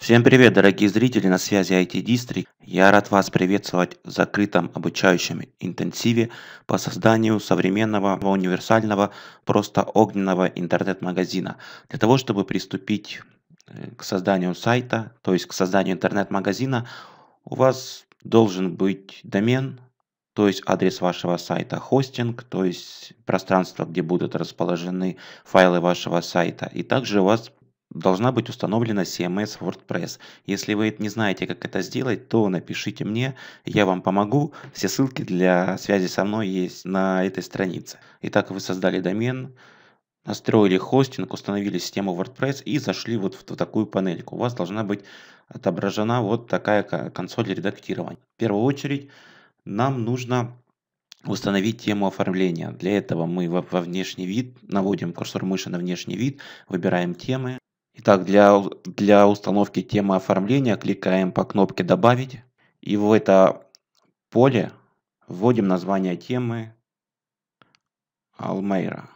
Всем привет, дорогие зрители, на связи IT District. Я рад вас приветствовать в закрытом обучающем интенсиве по созданию современного, универсального, просто огненного интернет-магазина. Для того, чтобы приступить э, к созданию сайта, то есть к созданию интернет-магазина, у вас должен быть домен, то есть адрес вашего сайта, хостинг, то есть пространство, где будут расположены файлы вашего сайта, и также у вас должна быть установлена CMS WordPress. Если вы не знаете, как это сделать, то напишите мне, я вам помогу. Все ссылки для связи со мной есть на этой странице. Итак, вы создали домен, настроили хостинг, установили систему WordPress и зашли вот в, такую панельку. У вас должна быть отображена вот такая консоль редактирования. В первую очередь нам нужно установить тему оформления. Для этого мы во внешний вид наводим курсор мыши на внешний вид, выбираем темы, Итак, для, для установки темы оформления кликаем по кнопке «Добавить» и в это поле вводим название темы Алмейра.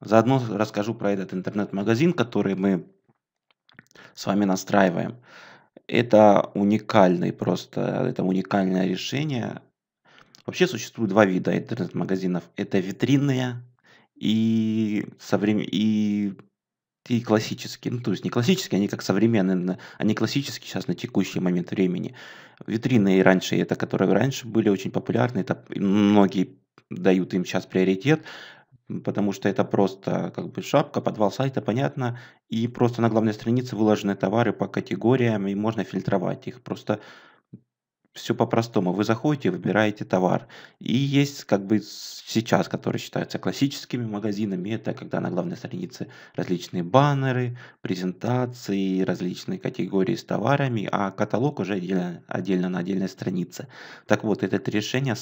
Заодно расскажу про этот интернет-магазин, который мы с вами настраиваем. Это уникальный просто, это уникальное решение. Вообще существует два вида интернет-магазинов. Это витринные и, соврем... и и классические, ну, то есть не классические, они как современные, они классические сейчас на текущий момент времени. Витрины и раньше, это которые раньше были очень популярны, это многие дают им сейчас приоритет, потому что это просто как бы шапка, подвал сайта, понятно, и просто на главной странице выложены товары по категориям, и можно фильтровать их. Просто все по-простому. Вы заходите, выбираете товар. И есть как бы сейчас, которые считаются классическими магазинами, это когда на главной странице различные баннеры, презентации, различные категории с товарами, а каталог уже отдельно, отдельно на отдельной странице. Так вот, это решение,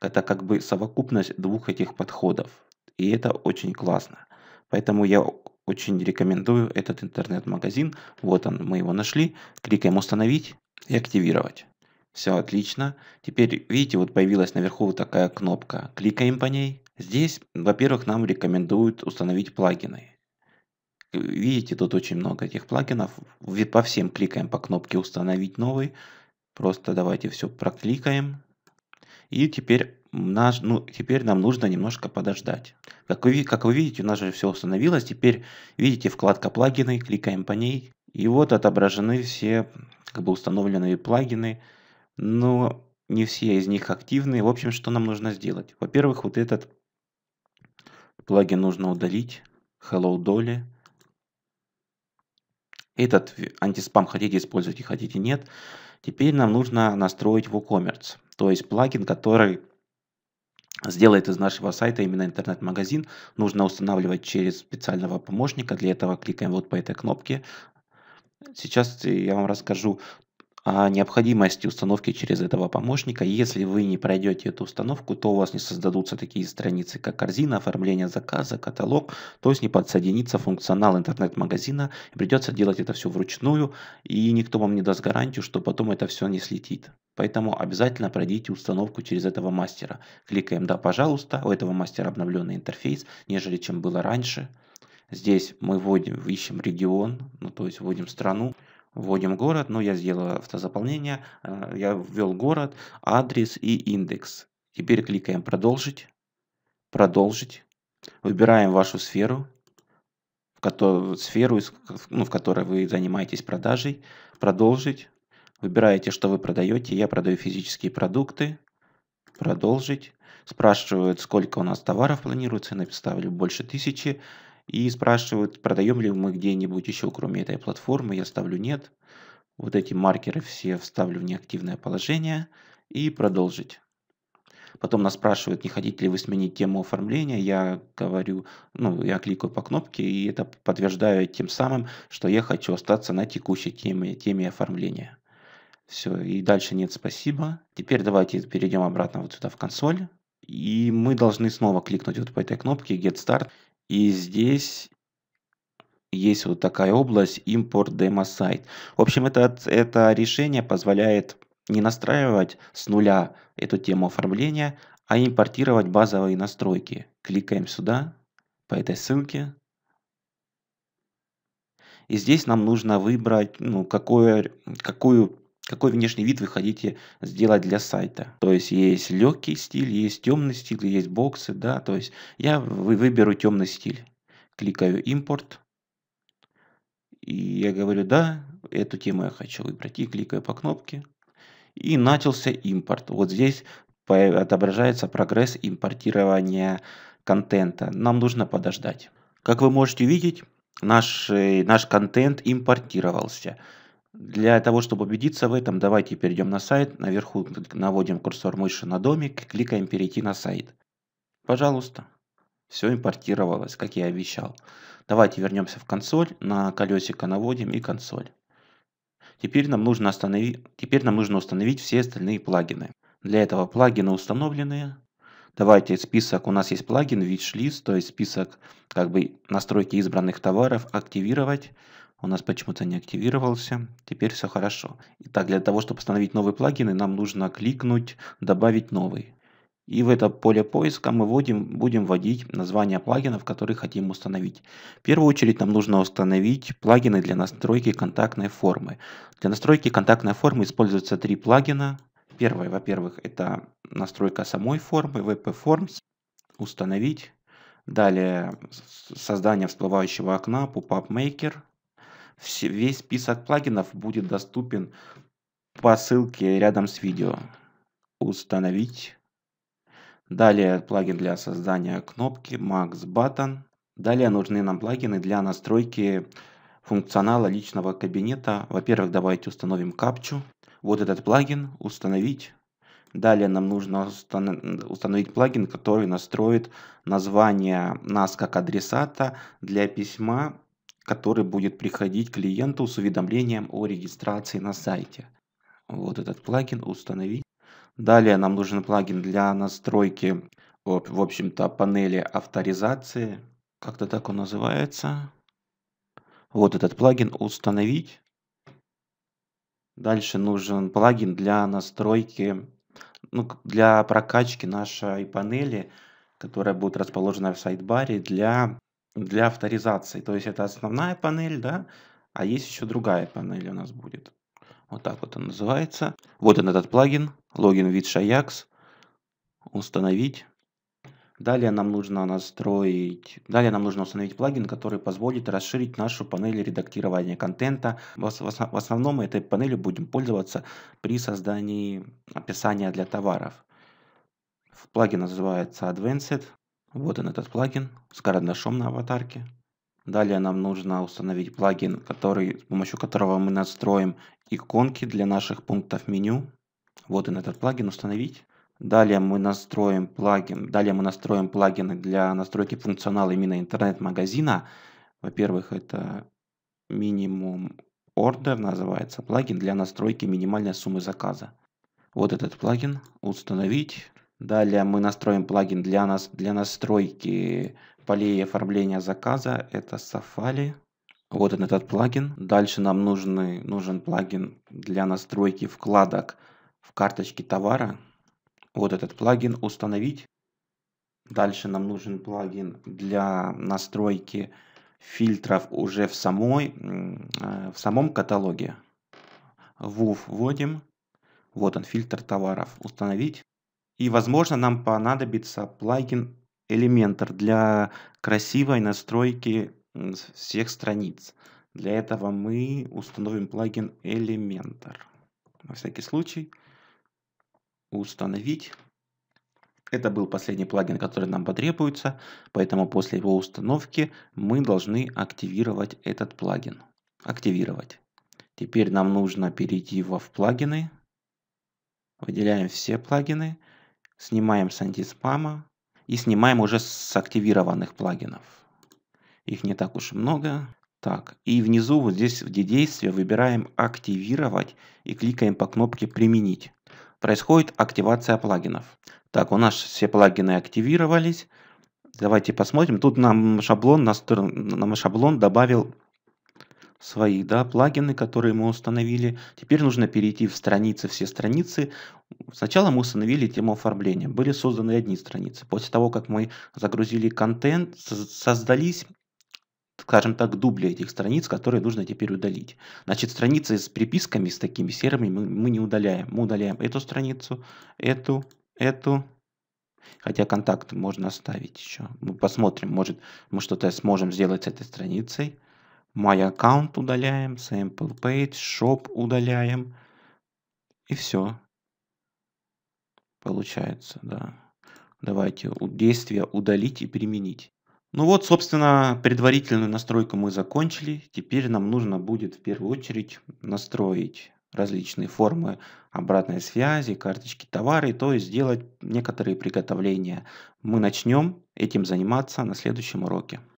это как бы совокупность двух этих подходов. И это очень классно. Поэтому я очень рекомендую этот интернет-магазин. Вот он, мы его нашли. Кликаем «Установить» и активировать. Все отлично. Теперь, видите, вот появилась наверху вот такая кнопка. Кликаем по ней. Здесь, во-первых, нам рекомендуют установить плагины. Видите, тут очень много этих плагинов. По всем кликаем по кнопке «Установить новый». Просто давайте все прокликаем. И теперь, наш, ну, теперь нам нужно немножко подождать. Как вы, как вы видите, у нас же все установилось. Теперь, видите, вкладка «Плагины». Кликаем по ней. И вот отображены все как бы установленные плагины но не все из них активны, В общем, что нам нужно сделать? Во-первых, вот этот плагин нужно удалить. Hello Dolly. Этот антиспам хотите использовать и хотите нет. Теперь нам нужно настроить WooCommerce, то есть плагин, который сделает из нашего сайта именно интернет-магазин. Нужно устанавливать через специального помощника. Для этого кликаем вот по этой кнопке. Сейчас я вам расскажу о а, необходимости установки через этого помощника. Если вы не пройдете эту установку, то у вас не создадутся такие страницы, как корзина, оформление заказа, каталог, то есть не подсоединится функционал интернет-магазина. Придется делать это все вручную, и никто вам не даст гарантию, что потом это все не слетит. Поэтому обязательно пройдите установку через этого мастера. Кликаем «Да, пожалуйста». У этого мастера обновленный интерфейс, нежели чем было раньше. Здесь мы вводим, ищем регион, ну то есть вводим страну. Вводим город, но ну, я сделал автозаполнение, э, я ввел город, адрес и индекс. Теперь кликаем «Продолжить», «Продолжить», выбираем вашу сферу, в которую, сферу, ну, в которой вы занимаетесь продажей, «Продолжить», выбираете, что вы продаете, я продаю физические продукты, «Продолжить», спрашивают, сколько у нас товаров планируется, я ставлю больше тысячи, и спрашивают, продаем ли мы где-нибудь еще, кроме этой платформы. Я ставлю «нет». Вот эти маркеры все вставлю в неактивное положение и «Продолжить». Потом нас спрашивают, не хотите ли вы сменить тему оформления. Я говорю, ну, я кликаю по кнопке, и это подтверждаю тем самым, что я хочу остаться на текущей теме, теме оформления. Все, и дальше нет спасибо. Теперь давайте перейдем обратно вот сюда в консоль. И мы должны снова кликнуть вот по этой кнопке Get Start и здесь есть вот такая область импорт демо-сайт. В общем, это, это решение позволяет не настраивать с нуля эту тему оформления, а импортировать базовые настройки. Кликаем сюда, по этой ссылке. И здесь нам нужно выбрать, ну, какое, какую какой внешний вид вы хотите сделать для сайта. То есть есть легкий стиль, есть темный стиль, есть боксы, да, то есть я выберу темный стиль. Кликаю импорт, и я говорю, да, эту тему я хочу выбрать, и кликаю по кнопке, и начался импорт. Вот здесь отображается прогресс импортирования контента. Нам нужно подождать. Как вы можете видеть, наш, наш контент импортировался. Для того, чтобы убедиться в этом, давайте перейдем на сайт. Наверху наводим курсор мыши на домик, кликаем «Перейти на сайт». Пожалуйста. Все импортировалось, как я и обещал. Давайте вернемся в консоль, на колесико наводим и консоль. Теперь нам нужно, останови... Теперь нам нужно установить все остальные плагины. Для этого плагины установленные. Давайте список, у нас есть плагин, wish list, то есть список как бы настройки избранных товаров, активировать у нас почему-то не активировался. Теперь все хорошо. Итак, для того, чтобы установить новые плагины, нам нужно кликнуть «Добавить новый». И в это поле поиска мы вводим, будем вводить название плагинов, которые хотим установить. В первую очередь нам нужно установить плагины для настройки контактной формы. Для настройки контактной формы используются три плагина. Первое, во-первых, это настройка самой формы, VP Forms, установить. Далее создание всплывающего окна, Pop-up Maker – весь список плагинов будет доступен по ссылке рядом с видео. Установить. Далее плагин для создания кнопки Max Button. Далее нужны нам плагины для настройки функционала личного кабинета. Во-первых, давайте установим капчу. Вот этот плагин «Установить». Далее нам нужно установить плагин, который настроит название нас как адресата для письма который будет приходить клиенту с уведомлением о регистрации на сайте. Вот этот плагин установить. Далее нам нужен плагин для настройки, в общем-то, панели авторизации. Как-то так он называется. Вот этот плагин установить. Дальше нужен плагин для настройки, ну, для прокачки нашей панели, которая будет расположена в сайт-баре для для авторизации. То есть это основная панель, да, а есть еще другая панель у нас будет. Вот так вот он называется. Вот он этот плагин, логин вид Ajax. Установить. Далее нам нужно настроить, далее нам нужно установить плагин, который позволит расширить нашу панель редактирования контента. В основном этой панелью будем пользоваться при создании описания для товаров. Плагин называется Advanced. Вот он этот плагин с карандашом на аватарке. Далее нам нужно установить плагин, который, с помощью которого мы настроим иконки для наших пунктов меню. Вот он этот плагин установить. Далее мы настроим плагин, далее мы настроим плагины для настройки функционала именно интернет-магазина. Во-первых, это минимум ордер называется плагин для настройки минимальной суммы заказа. Вот этот плагин установить. Далее мы настроим плагин для, нас, для настройки полей оформления заказа. Это Safari. Вот он этот плагин. Дальше нам нужен нужен плагин для настройки вкладок в карточке товара. Вот этот плагин установить. Дальше нам нужен плагин для настройки фильтров уже в, самой, в самом каталоге. WUF вводим. Вот он, фильтр товаров. Установить. И, возможно, нам понадобится плагин Elementor для красивой настройки всех страниц. Для этого мы установим плагин Elementor. На всякий случай установить. Это был последний плагин, который нам потребуется, поэтому после его установки мы должны активировать этот плагин. Активировать. Теперь нам нужно перейти во в плагины. Выделяем все плагины снимаем с антиспама и снимаем уже с активированных плагинов. Их не так уж много. Так, и внизу вот здесь в действия выбираем «Активировать» и кликаем по кнопке «Применить». Происходит активация плагинов. Так, у нас все плагины активировались. Давайте посмотрим. Тут нам шаблон, на, нам шаблон добавил свои да, плагины, которые мы установили. Теперь нужно перейти в страницы, все страницы. Сначала мы установили тему оформления. Были созданы одни страницы. После того, как мы загрузили контент, создались скажем так, дубли этих страниц, которые нужно теперь удалить. Значит, страницы с приписками, с такими серыми мы, мы не удаляем. Мы удаляем эту страницу, эту, эту, Хотя контакт можно оставить еще. Мы ну, посмотрим, может, мы что-то сможем сделать с этой страницей. My аккаунт удаляем, sample page, shop удаляем. И все. Получается, да. Давайте действие удалить и применить. Ну вот, собственно, предварительную настройку мы закончили. Теперь нам нужно будет в первую очередь настроить различные формы обратной связи, карточки товары, то есть сделать некоторые приготовления. Мы начнем этим заниматься на следующем уроке.